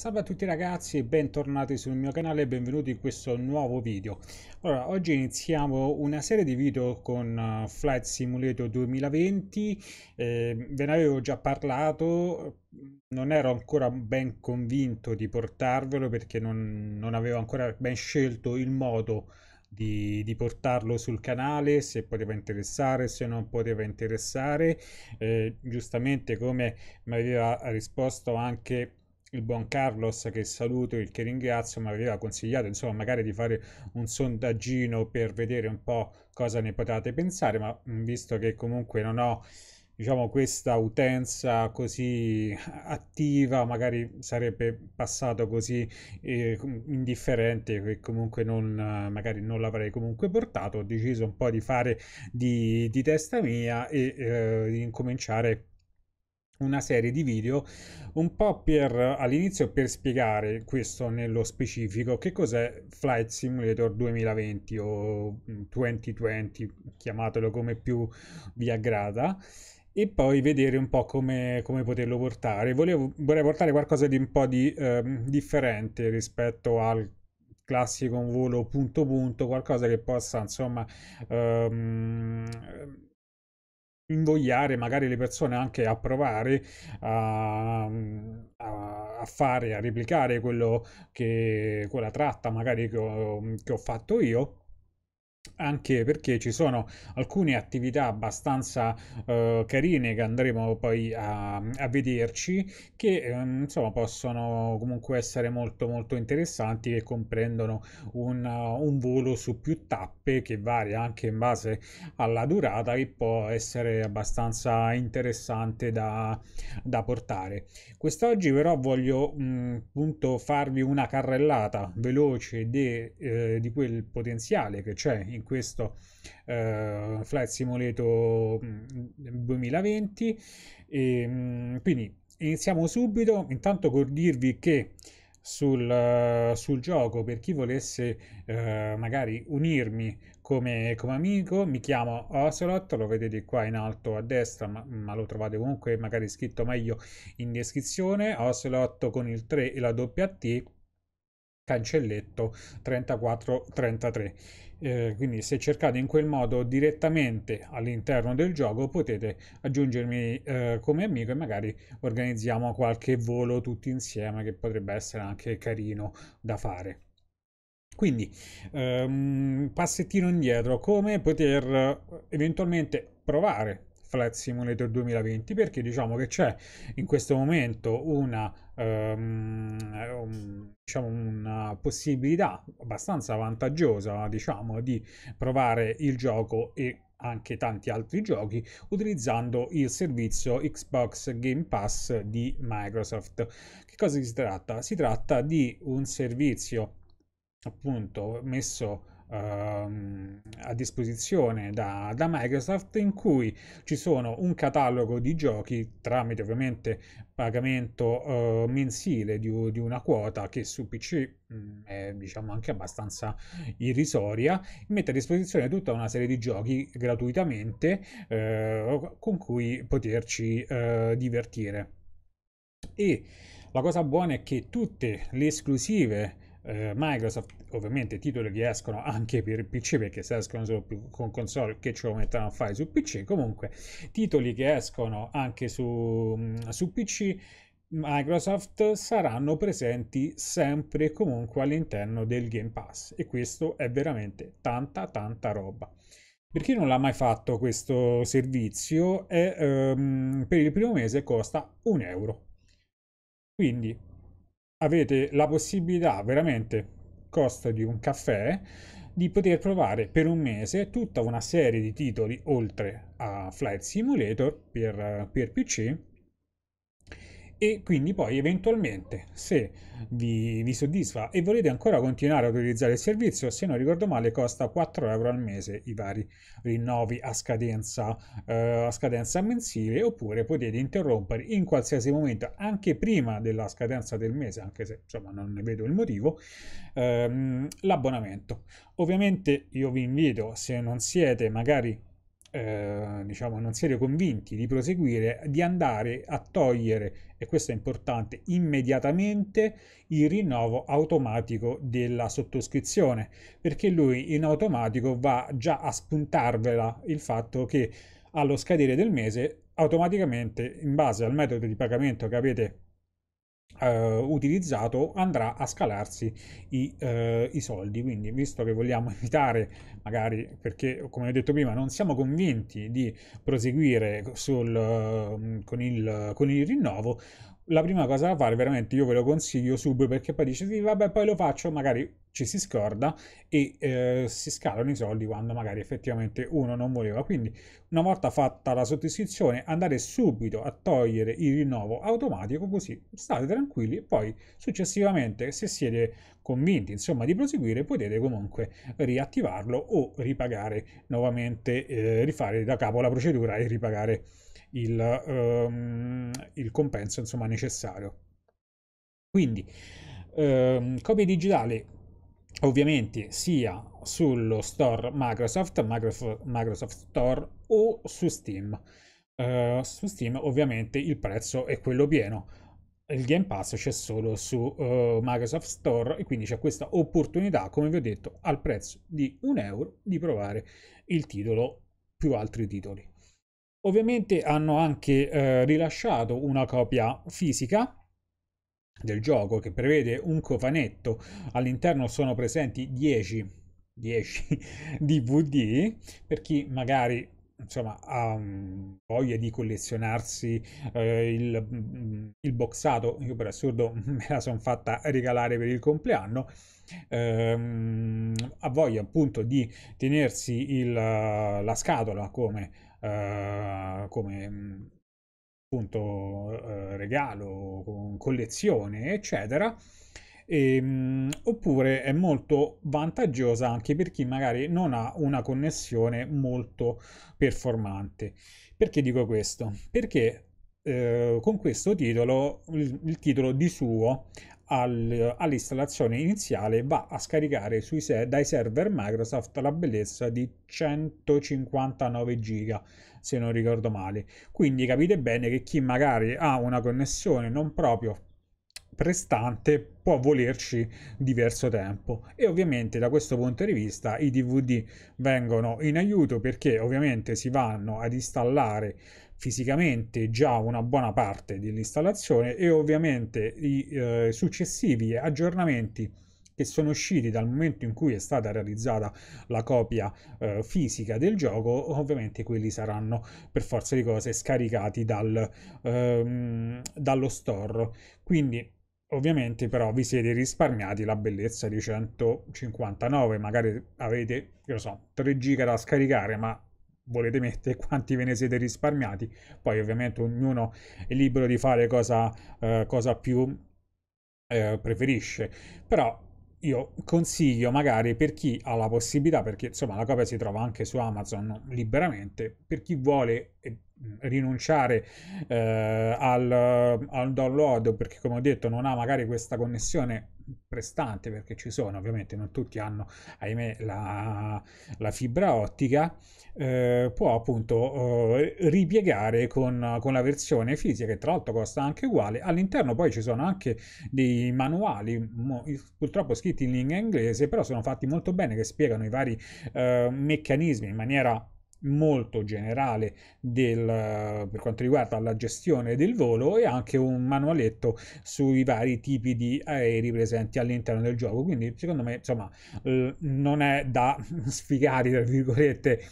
Salve a tutti ragazzi e bentornati sul mio canale e benvenuti in questo nuovo video. Allora, oggi iniziamo una serie di video con eh, Flight Simulator 2020, eh, ve ne avevo già parlato, non ero ancora ben convinto di portarvelo perché non, non avevo ancora ben scelto il modo di, di, portarlo sul canale se poteva interessare se non poteva interessare eh, giustamente come mi aveva risposto anche il buon Carlos che saluto e che ringrazio mi aveva consigliato insomma magari di fare un sondaggino per vedere un po' cosa ne potete pensare ma mm, visto che comunque non ho diciamo questa utenza così attiva magari sarebbe passato così eh, indifferente che comunque non magari non l'avrei comunque portato ho deciso un po' di fare di, di testa mia e eh, di incominciare una serie di video un po' per all'inizio per spiegare questo nello specifico che cos'è Flight Simulator 2020 o 2020 mm, chiamatelo come più vi aggrada e poi vedere un po' come, come poterlo portare Volevo, vorrei portare qualcosa di un po' di eh, differente rispetto al classico volo punto punto qualcosa che possa insomma ehm, invogliare magari le persone anche a provare a, a fare, a replicare quello che, quella tratta magari che ho, che ho fatto io anche perché ci sono alcune attività abbastanza eh, carine che andremo poi a, a vederci, che eh, insomma possono comunque essere molto molto interessanti che comprendono un, uh, un, volo su più tappe che varia anche in base alla durata che può essere abbastanza interessante da, da portare. Quest'oggi però voglio mh, mm, appunto farvi una carrellata veloce de, eh, di quel potenziale che c'è in questo eh, Flight Simulator 2020 mm, e, ehm, quindi iniziamo subito intanto col dirvi che sul, eh, sul, gioco per chi volesse eh, magari unirmi come, come, amico mi chiamo Ocelot lo vedete qua in alto a destra ma, ma, lo trovate comunque magari scritto meglio in descrizione Ocelot con il 3 e la doppia T cancelletto 3433 eh, quindi se cercate in quel modo direttamente all'interno del gioco potete aggiungermi eh, come amico e magari organizziamo qualche volo tutti insieme che potrebbe essere anche carino da fare quindi ehm, passettino indietro come poter eh, eventualmente provare Flight Simulator 2020 perché diciamo che c'è in questo momento una, um, diciamo una possibilità abbastanza vantaggiosa diciamo, di provare il gioco e anche tanti altri giochi utilizzando il servizio Xbox Game Pass di Microsoft. Che cosa si tratta? Si tratta di un servizio appunto messo Ehm, a disposizione da, da, Microsoft in cui ci sono un catalogo di giochi tramite ovviamente pagamento eh, mensile di, di, una quota che su PC mh, mm, è diciamo anche abbastanza irrisoria mette a disposizione tutta una serie di giochi gratuitamente eh, con cui poterci eh, divertire e la cosa buona è che tutte le esclusive eh, Microsoft ovviamente i titoli che escono anche per PC perché se escono solo con console che ce lo mettono a fare su PC comunque titoli che escono anche su, mm, su PC Microsoft saranno presenti sempre e comunque all'interno del Game Pass e questo è veramente tanta tanta roba. Per chi non l'ha mai fatto questo servizio è, um, per il primo mese costa un euro. Quindi avete la possibilità veramente costo di un caffè di poter provare per un mese tutta una serie di titoli oltre a Flight Simulator per, per PC e quindi poi eventualmente se vi, vi, soddisfa e volete ancora continuare ad utilizzare il servizio se non ricordo male costa 4 euro al mese i vari rinnovi a scadenza, eh, a scadenza mensile oppure potete interrompere in qualsiasi momento anche prima della scadenza del mese anche se insomma non ne vedo il motivo ehm, l'abbonamento ovviamente io vi invito se non siete magari eh, diciamo, non siete convinti di proseguire, di andare a togliere, e questo è importante, immediatamente il rinnovo automatico della sottoscrizione, perché lui in automatico va già a spuntarvela il fatto che allo scadere del mese automaticamente in base al metodo di pagamento che avete eh, utilizzato andrà a scalarsi i, eh, i, soldi. Quindi, visto che vogliamo evitare, magari perché, come ho detto prima, non siamo convinti di proseguire sul, mm, con, il, con il rinnovo, la prima cosa da fare, veramente io ve lo consiglio subito perché poi dice sì, vabbè, poi lo faccio, magari ci si scorda e eh, si scalano i soldi quando magari effettivamente uno non voleva. Quindi una volta fatta la sottoscrizione andare subito a togliere il rinnovo automatico così state tranquilli e poi successivamente se siete convinti insomma di proseguire potete comunque riattivarlo o ripagare nuovamente, eh, rifare da capo la procedura e ripagare il, ehm, il compenso insomma necessario. Quindi ehm, copia digitale ovviamente sia sullo store Microsoft, Microsoft, Store o su Steam. Uh, su Steam ovviamente il prezzo è quello pieno. Il Game Pass c'è solo su uh, Microsoft Store e quindi c'è questa opportunità, come vi ho detto, al prezzo di un euro di provare il titolo più altri titoli. Ovviamente hanno anche uh, rilasciato una copia fisica del gioco che prevede un cofanetto, all'interno sono presenti 10, 10 DVD per chi magari insomma, ha mm, voglia di collezionarsi eh, il, mm, il, boxato. Io per assurdo me la sono fatta regalare per il compleanno. Eh, ha voglia appunto di tenersi il, la scatola come, eh, come mm, appunto eh, regalo, collezione, eccetera. E, ehm, oppure è molto vantaggiosa anche per chi magari non ha una connessione molto performante. Perché dico questo? Perché eh, con questo titolo, il, il titolo di suo al, all'installazione iniziale va a scaricare sui, dai server Microsoft la bellezza di 159 giga se non ricordo male. Quindi capite bene che chi magari ha una connessione non proprio prestante può volerci diverso tempo e ovviamente da questo punto di vista i DVD vengono in aiuto perché ovviamente si vanno ad installare fisicamente già una buona parte dell'installazione e ovviamente i eh, successivi aggiornamenti che sono usciti dal momento in cui è stata realizzata la copia eh, fisica del gioco, ovviamente quelli saranno per forza di cose scaricati dal, ehm, dallo store. Quindi ovviamente però vi siete risparmiati la bellezza di 159, magari avete, che so, 3 giga da scaricare, ma volete mettere quanti ve ne siete risparmiati. Poi ovviamente ognuno è libero di fare cosa, eh, cosa più eh, preferisce, però io consiglio magari per chi ha la possibilità, perché insomma la copia si trova anche su Amazon liberamente, per chi vuole eh, rinunciare eh, al, al download perché come ho detto non ha magari questa connessione prestante perché ci sono, ovviamente non tutti hanno, ahimè, la, la fibra ottica, eh, può appunto eh, ripiegare con, con, la versione fisica che tra l'altro costa anche uguale. All'interno poi ci sono anche dei manuali, mo, purtroppo scritti in lingua inglese, però sono fatti molto bene che spiegano i vari eh, meccanismi in maniera molto generale del, per quanto riguarda la gestione del volo e anche un manualetto sui vari tipi di aerei presenti all'interno del gioco quindi secondo me insomma eh, non è da sfigare tra virgolette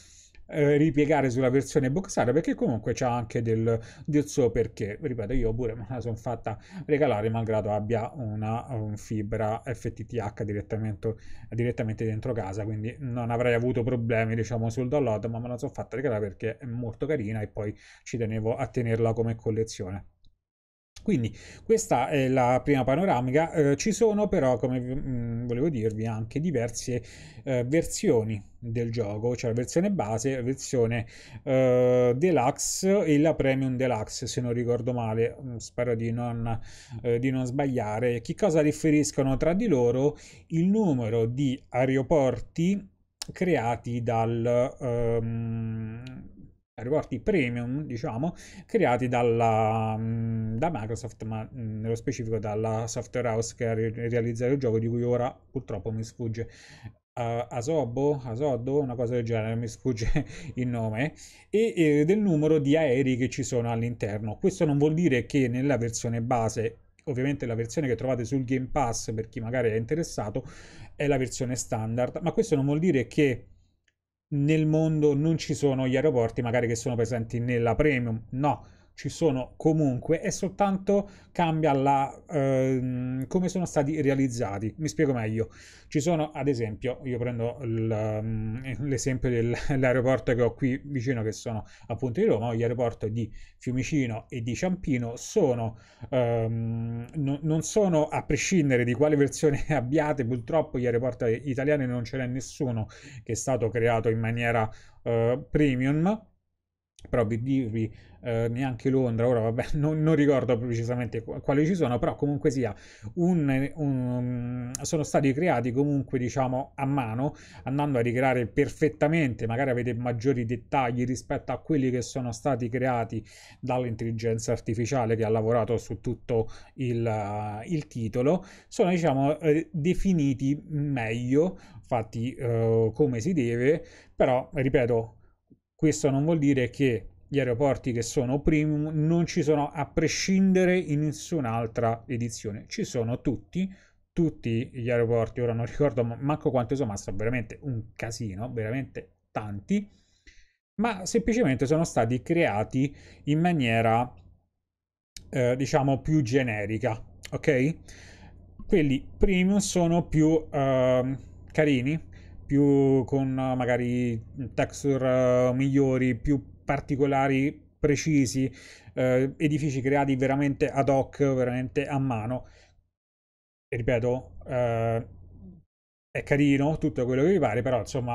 eh, ripiegare sulla versione boxata perché comunque c'è anche del, del, suo perché. Ripeto, io pure me la sono fatta regalare malgrado abbia una un fibra FTTH direttamente, direttamente, dentro casa, quindi non avrei avuto problemi diciamo sul download, ma me la sono fatta regalare perché è molto carina e poi ci tenevo a tenerla come collezione. Quindi questa è la prima panoramica, eh, ci sono però, come mh, mm, volevo dirvi, anche diverse eh, versioni del gioco, cioè la versione base, la versione eh, deluxe e la premium deluxe, se non ricordo male, mm, spero di non, eh, di non sbagliare. Che cosa differiscono tra di loro? Il numero di aeroporti creati dal... Ehm, riporti premium, diciamo, creati dalla, mm, da Microsoft, ma mm, nello specifico dalla software house che ha realizzato il gioco, di cui ora purtroppo mi sfugge uh, Asobo, Asodo, una cosa del genere, mi sfugge il nome, e, e del numero di aerei che ci sono all'interno. Questo non vuol dire che nella versione base ovviamente la versione che trovate sul Game Pass per chi magari è interessato è la versione standard, ma questo non vuol dire che nel mondo non ci sono gli aeroporti magari che sono presenti nella premium, no ci sono comunque e soltanto cambia la, eh, come sono stati realizzati. Mi spiego meglio. Ci sono ad esempio, io prendo ehm, l'esempio dell'aeroporto che ho qui vicino che sono appunto di Roma, gli aeroporti di Fiumicino e di Ciampino sono, ehm, non sono a prescindere di quale versione abbiate, purtroppo gli aeroporti italiani non ce n'è nessuno che è stato creato in maniera eh, premium però per dirvi eh, neanche Londra, ora vabbè non, non, ricordo precisamente quali ci sono, però comunque sia, un, un, sono stati creati comunque diciamo a mano, andando a ricreare perfettamente, magari avete maggiori dettagli rispetto a quelli che sono stati creati dall'intelligenza artificiale che ha lavorato su tutto il, eh, il titolo, sono diciamo eh, definiti meglio, fatti eh, come si deve, però ripeto questo non vuol dire che gli aeroporti che sono premium non ci sono a prescindere in nessun'altra edizione, ci sono tutti, tutti gli aeroporti, ora non ricordo manco quanti sono, ma sono veramente un casino, veramente tanti, ma semplicemente sono stati creati in maniera eh, diciamo più generica, ok? Quelli premium sono più eh, carini, più con eh, magari texture eh, migliori, più particolari, precisi, eh, edifici creati veramente ad hoc, veramente a mano. E ripeto, eh, è carino tutto quello che vi pare, però insomma,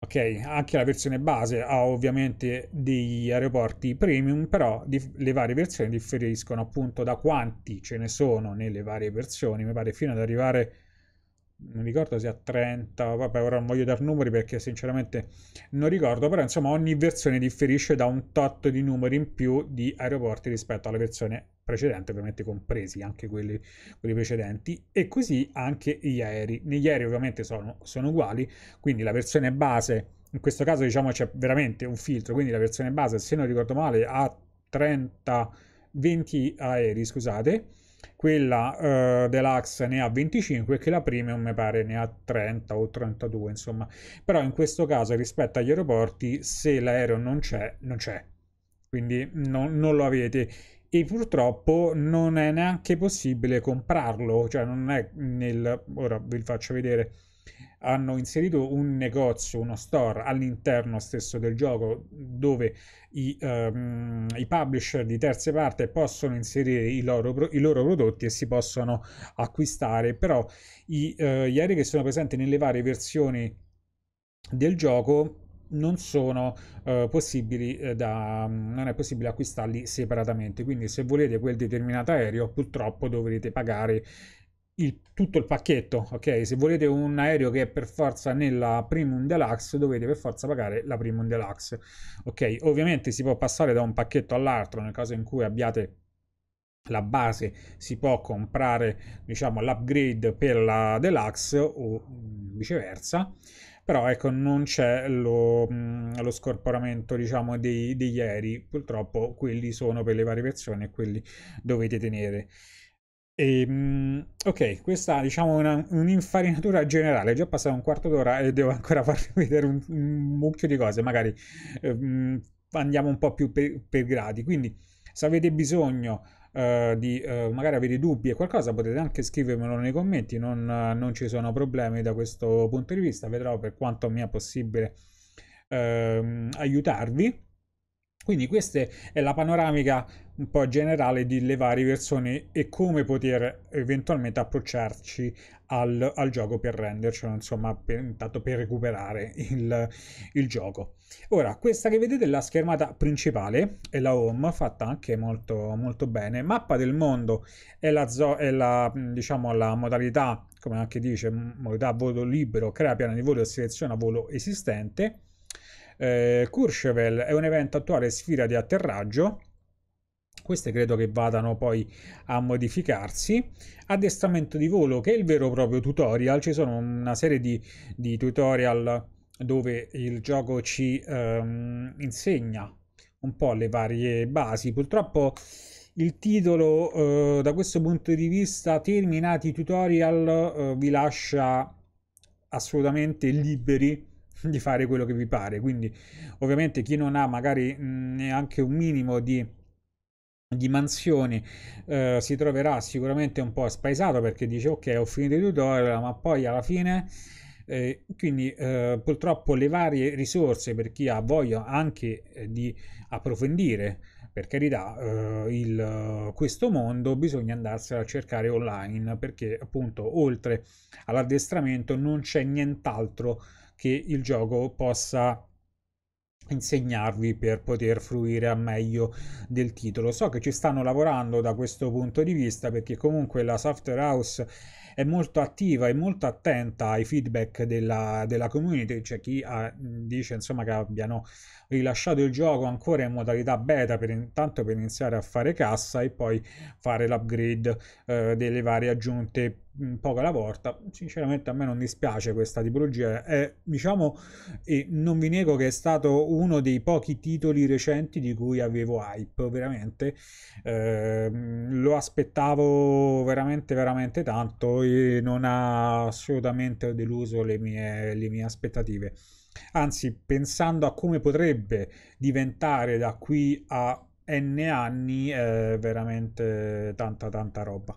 ok, anche la versione base ha ovviamente degli aeroporti premium, però le varie versioni differiscono appunto da quanti ce ne sono nelle varie versioni, mi pare fino ad arrivare non ricordo se a 30, vabbè ora non voglio dar numeri perché sinceramente non ricordo, però insomma ogni versione differisce da un tot di numeri in più di aeroporti rispetto alla versione precedente, ovviamente compresi anche quelli, quelli precedenti, e così anche gli aerei. Negli aerei ovviamente sono, sono uguali, quindi la versione base, in questo caso diciamo c'è veramente un filtro, quindi la versione base se non ricordo male ha 30, 20 aerei, scusate, quella uh, deluxe ne ha 25 e che la premium mi pare ne ha 30 o 32 insomma però in questo caso rispetto agli aeroporti se l'aereo non c'è non c'è quindi no, non lo avete e purtroppo non è neanche possibile comprarlo cioè non è nel ora vi faccio vedere hanno inserito un negozio, uno store all'interno stesso del gioco dove i, um, i publisher di terze parti possono inserire i loro, i loro, prodotti e si possono acquistare, però i, uh, gli aerei che sono presenti nelle varie versioni del gioco non sono uh, possibili eh, da non è possibile acquistarli separatamente quindi se volete quel determinato aereo purtroppo dovrete pagare il, tutto il pacchetto, ok? Se volete un aereo che è per forza nella Premium Deluxe, dovete per forza pagare la Premium Deluxe, ok? Ovviamente si può passare da un pacchetto all'altro nel caso in cui abbiate la base si può comprare diciamo l'upgrade per la deluxe o mm, viceversa però ecco non c'è lo, mm, lo scorporamento diciamo dei, degli aerei purtroppo quelli sono per le varie versioni e quelli dovete tenere e, ehm, ok, questa diciamo una, un'infarinatura generale, è già passato un quarto d'ora e devo ancora farvi vedere un, un mucchio di cose, magari eh, andiamo un po' più per, per, gradi, quindi se avete bisogno eh, di eh, magari avete dubbi e qualcosa potete anche scrivermelo nei commenti, non, non, ci sono problemi da questo punto di vista, vedrò per quanto mi è possibile ehm, aiutarvi. Quindi questa è la panoramica un po' generale delle varie versioni e come poter eventualmente approcciarci al, al gioco per rendercelo, insomma, per, intanto per recuperare il, il, gioco. Ora, questa che vedete è la schermata principale, è la home, fatta anche molto, molto bene. Mappa del mondo è la, è la, diciamo, la modalità, come anche dice, modalità volo libero, crea piano di volo e seleziona volo esistente eh, Courchevel è un evento attuale sfida di atterraggio queste credo che vadano poi a modificarsi. Addestramento di volo, che è il vero e proprio tutorial, ci sono una serie di, di tutorial dove il gioco ci ehm, insegna un po' le varie basi. Purtroppo il titolo eh, da questo punto di vista, terminati i tutorial, eh, vi lascia assolutamente liberi di fare quello che vi pare. Quindi, ovviamente, chi non ha magari mhmm, neanche un minimo di, di mansioni eh, si troverà sicuramente un po' spaesato perché dice ok ho finito i tutorial ma poi alla fine eh, quindi eh, purtroppo le varie risorse per chi ha voglia anche eh, di approfondire per carità eh, il, questo mondo bisogna andarsela a cercare online perché appunto oltre all'addestramento non c'è nient'altro che il gioco possa insegnarvi per poter fruire al meglio del titolo. So che ci stanno lavorando da questo punto di vista perché comunque la software house è molto attiva e molto attenta ai feedback della, della community, c'è cioè chi ha, ah, dice insomma che abbiano rilasciato il gioco ancora in modalità beta per intanto per iniziare a fare cassa e poi fare l'upgrade eh, delle varie aggiunte Mm, poco alla porta. Sinceramente a me non dispiace questa tipologia, è, diciamo, e non vi nego che è stato uno dei pochi titoli recenti di cui avevo hype, veramente. Eh, lo aspettavo veramente, veramente tanto e non ha assolutamente deluso le mie, le mie aspettative. Anzi, pensando a come potrebbe diventare da qui a N anni, è eh, veramente tanta, tanta roba.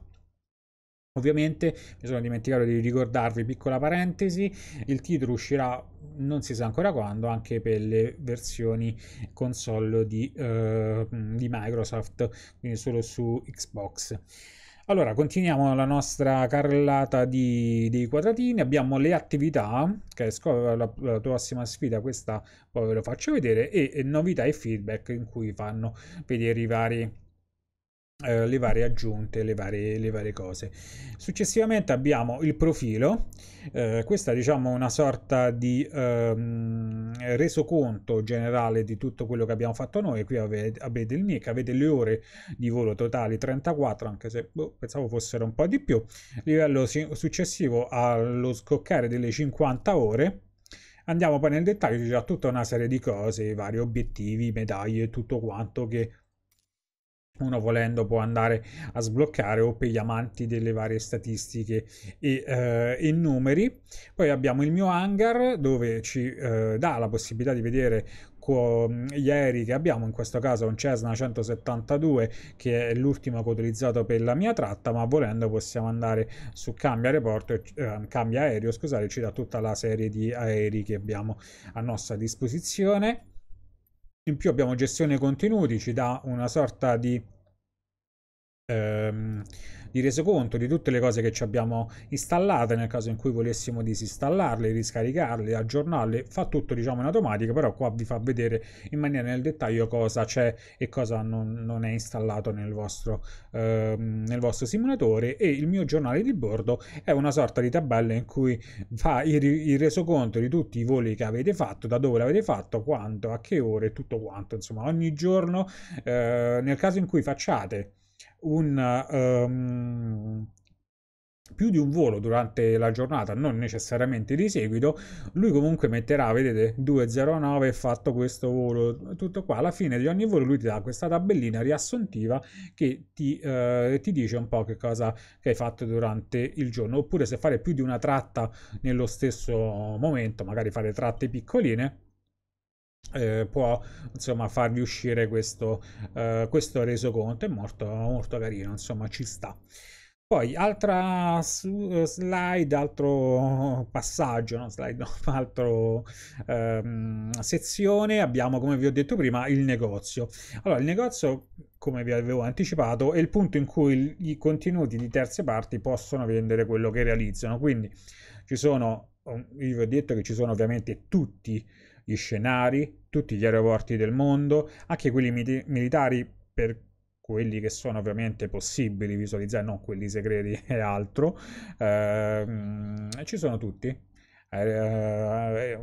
Ovviamente mi sono dimenticato di ricordarvi, piccola parentesi, il titolo uscirà non si sa ancora quando anche per le versioni console di, eh, di Microsoft, quindi solo su Xbox. Allora, continuiamo la nostra carrellata di, dei quadratini. Abbiamo le attività, che scopre la, la, prossima sfida, questa poi ve lo faccio vedere, e, e novità e feedback in cui fanno vedere i vari eh, le varie aggiunte, le varie, le varie, cose. Successivamente abbiamo il profilo, eh, questa diciamo, è diciamo, una sorta di ehm, resoconto generale di tutto quello che abbiamo fatto noi, qui avete, avete il NIC, avete le ore di volo totali 34, anche se boh, pensavo fossero un po' di più, livello successivo allo scoccare delle 50 ore, andiamo poi nel dettaglio, c'è tutta una serie di cose, vari obiettivi, medaglie tutto quanto che uno volendo può andare a sbloccare o per gli amanti delle varie statistiche e, eh, e numeri. Poi abbiamo il mio hangar dove ci eh, dà la possibilità di vedere gli aerei che abbiamo, in questo caso un Cessna 172 che è l'ultimo che ho utilizzato per la mia tratta, ma volendo possiamo andare su cambia aeroporto, eh, cambia aereo, scusate, ci dà tutta la serie di aerei che abbiamo a nostra disposizione. In più abbiamo gestione contenuti, ci dà una sorta di ehm, di conto di tutte le cose che ci abbiamo installate nel caso in cui volessimo disinstallarle, riscaricarle, aggiornarle, fa tutto diciamo in automatica, però qua vi fa vedere in maniera nel dettaglio cosa c'è e cosa non, non è installato nel vostro, ehm, nel vostro simulatore e il mio giornale di bordo è una sorta di tabella in cui fa il, il resoconto di tutti i voli che avete fatto, da dove l'avete fatto, quanto, a che ore, tutto quanto, insomma ogni giorno eh, nel caso in cui facciate un, um, più di un volo durante la giornata, non necessariamente di seguito, lui comunque metterà, vedete, 209 fatto questo volo, tutto qua, alla fine di ogni volo lui ti dà questa tabellina riassuntiva che ti, eh, ti dice un po' che cosa che hai fatto durante il giorno, oppure se fare più di una tratta nello stesso momento, magari fare tratte piccoline, eh, può insomma farvi uscire questo, eh, questo resoconto. È molto, molto carino, insomma, ci sta. Poi, altra slide, altro passaggio, no? slide, no, altro ehm, sezione, abbiamo, come vi ho detto prima, il negozio. Allora, il negozio, come vi avevo anticipato, è il punto in cui i contenuti di terze parti possono vendere quello che realizzano. Quindi, ci sono, um, io vi ho detto che ci sono ovviamente tutti gli scenari, tutti gli aeroporti del mondo, anche quelli mili- militari per quelli che sono ovviamente possibili visualizzare, non quelli segreti e altro. Eh, ci sono tutti. Eh,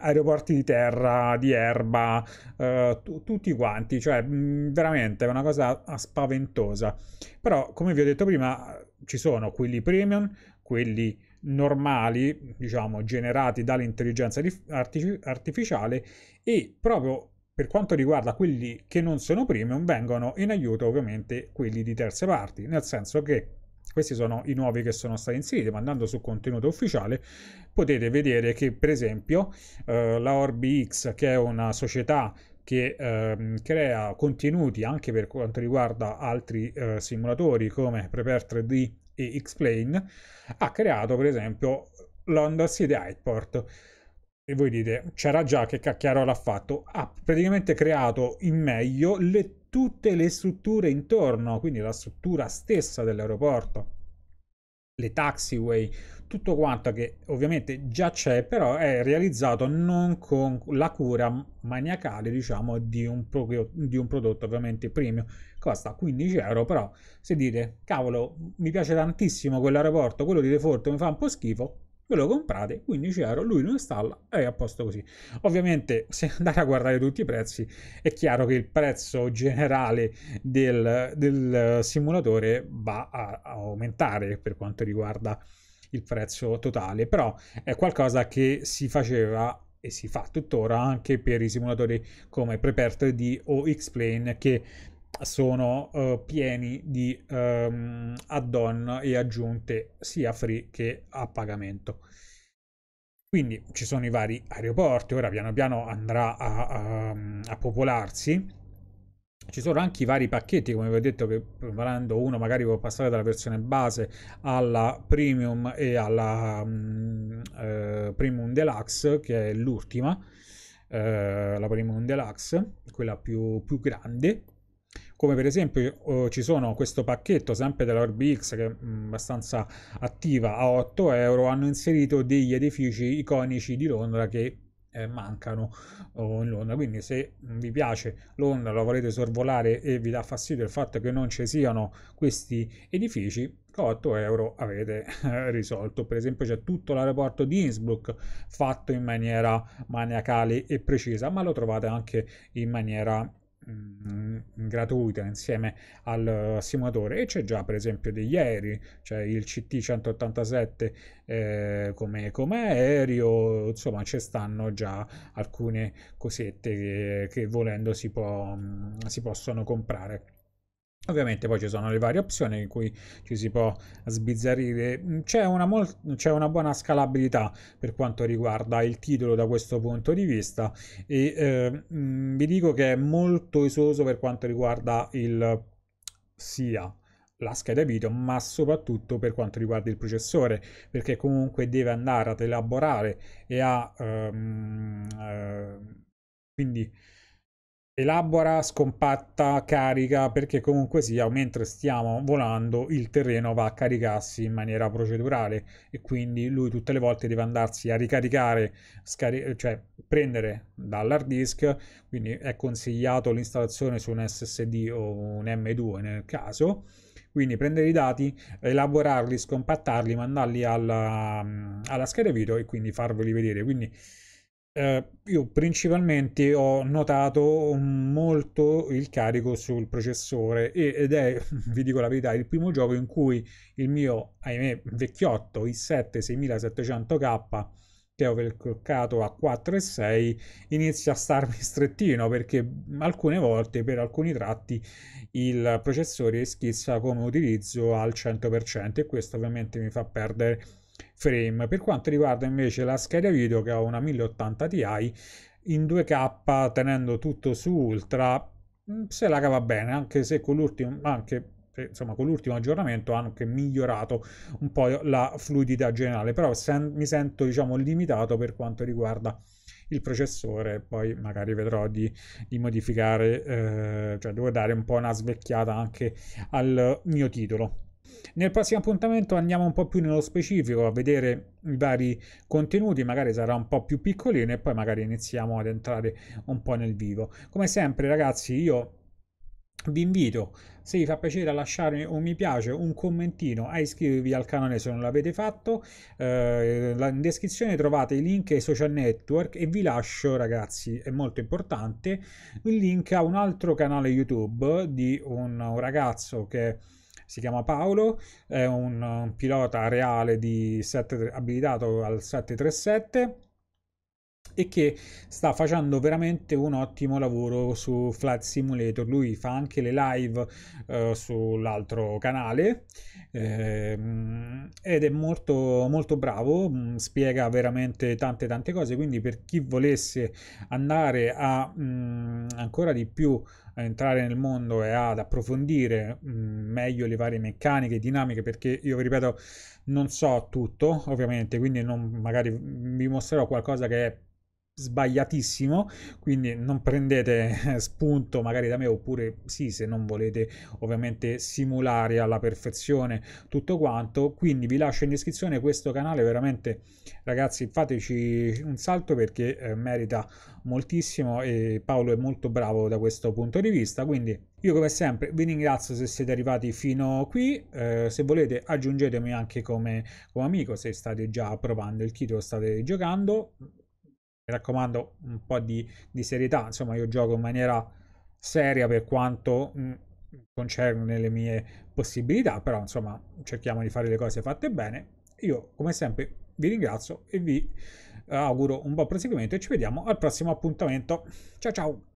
aeroporti di terra, di erba, eh, t- tutti quanti, cioè mh, veramente è una cosa spaventosa. Però, come vi ho detto prima, ci sono quelli premium, quelli normali, diciamo, generati dall'intelligenza artificiale e proprio per quanto riguarda quelli che non sono premium vengono in aiuto ovviamente quelli di terze parti, nel senso che questi sono i nuovi che sono stati inseriti, ma andando su contenuto ufficiale potete vedere che per esempio eh, la OrbiX, che è una società che eh, crea contenuti anche per quanto riguarda altri eh, simulatori come Prepare 3D e X-Plane, ha creato per esempio London City Airport. E voi dite, c'era già che cacchiaro l'ha fatto? Ha praticamente creato in meglio le, tutte le strutture intorno, quindi la struttura stessa dell'aeroporto le taxiway, tutto quanto che ovviamente già c'è, però è realizzato non con la cura maniacale, diciamo, di un, pro- di un prodotto ovviamente premium. Costa 15 euro, però se dite, cavolo, mi piace tantissimo quell'aeroporto, quello di Deforto mi fa un po' schifo, ve lo comprate, 15 euro, lui lo installa e è a posto così. Ovviamente se andate a guardare tutti i prezzi è chiaro che il prezzo generale del, del simulatore va a, a aumentare per quanto riguarda il prezzo totale, però è qualcosa che si faceva e si fa tuttora anche per i simulatori come Prepare 3D o X-Plane che sono uh, pieni di um, add-on e aggiunte sia free che a pagamento. Quindi ci sono i vari aeroporti, ora piano piano andrà a, a, a popolarsi. Ci sono anche i vari pacchetti, come vi ho detto, che preparando uno magari può passare dalla versione base alla premium e alla um, eh, premium deluxe, che è l'ultima, eh, la premium deluxe, quella più, più grande come per esempio oh, ci sono questo pacchetto sempre della RBX che è mm, abbastanza attiva a 8 euro, hanno inserito degli edifici iconici di Londra che eh, mancano oh, in Londra quindi se mm, vi piace Londra lo volete sorvolare e vi dà fastidio il fatto che non ci siano questi edifici con 8 euro avete eh, risolto. Per esempio c'è tutto l'aeroporto di Innsbruck fatto in maniera maniacale e precisa, ma lo trovate anche in maniera Mm, gratuita insieme al eh, simulatore e c'è già per esempio degli aerei cioè il CT 187 eh, come, come, aereo insomma ci stanno già alcune cosette che, che volendo si, può, mm, si possono comprare Ovviamente poi ci sono le varie opzioni in cui ci si può sbizzarrire. C'è una, mol- c'è una buona scalabilità per quanto riguarda il titolo da questo punto di vista e eh, vi dico che è molto esoso per quanto riguarda il sia la scheda video ma soprattutto per quanto riguarda il processore perché comunque deve andare ad elaborare e a ehm, eh, quindi elabora, scompatta, carica, perché comunque sia, mentre stiamo volando, il terreno va a caricarsi in maniera procedurale e quindi lui tutte le volte deve andarsi a ricaricare, cioè prendere dall'hard disk, quindi è consigliato l'installazione su un SSD o un M2 nel caso, quindi prendere i dati, elaborarli, scompattarli, mandarli alla, alla scheda video e quindi farveli vedere. Quindi eh, io principalmente ho notato molto il carico sul processore ed è, vi dico la verità, il primo gioco in cui il mio, ahimè, vecchiotto i7 6700K che ho overclockato a 4 e 6 inizia a starmi strettino perché alcune volte per alcuni tratti il processore schizza come utilizzo al 100% e questo ovviamente mi fa perdere frame. Per quanto riguarda invece la scheda video che ho una 1080 Ti in 2K tenendo tutto su Ultra mm, se la cava bene anche se con l'ultimo anche eh, insomma con l'ultimo aggiornamento ha anche migliorato un po' la fluidità generale però sen- mi sento diciamo limitato per quanto riguarda il processore poi magari vedrò di, di modificare eh, cioè devo dare un po' una svecchiata anche al mio titolo nel prossimo appuntamento andiamo un po' più nello specifico a vedere i vari contenuti, magari sarà un po' più piccolino e poi magari iniziamo ad entrare un po' nel vivo. Come sempre ragazzi io vi invito, se vi fa piacere, a lasciare un mi piace, un commentino, a iscrivervi al canale se non l'avete fatto. Eh, in descrizione trovate i link ai social network e vi lascio, ragazzi, è molto importante, il link a un altro canale YouTube di un, ragazzo che È si chiama Paolo, è un, un pilota reale 7, abilitato al 737 e che sta facendo veramente un ottimo lavoro su Flight Simulator. Lui fa anche le live eh, sull'altro canale ehm, ed è molto molto bravo, mm, spiega veramente tante tante cose, quindi per chi volesse andare a mh, mm, ancora di più entrare nel mondo e ad approfondire mm, meglio le varie meccaniche, e dinamiche, perché io vi ripeto, non so tutto, ovviamente, quindi non, magari mm, vi mostrerò qualcosa che è sbagliatissimo quindi non prendete eh, spunto magari da me oppure sì se non volete ovviamente simulare alla perfezione tutto quanto quindi vi lascio in descrizione questo canale veramente ragazzi fateci un salto perché eh, merita moltissimo e Paolo è molto bravo da questo punto di vista quindi io come sempre vi ringrazio se siete arrivati fino qui, eh, se volete aggiungetemi anche come, come, amico se state già provando il kit o state giocando, mi raccomando un po' di, di, serietà, insomma io gioco in maniera seria per quanto mh, mm, concerne le mie possibilità, però insomma cerchiamo di fare le cose fatte bene. Io come sempre vi ringrazio e vi auguro un buon proseguimento e ci vediamo al prossimo appuntamento. Ciao ciao!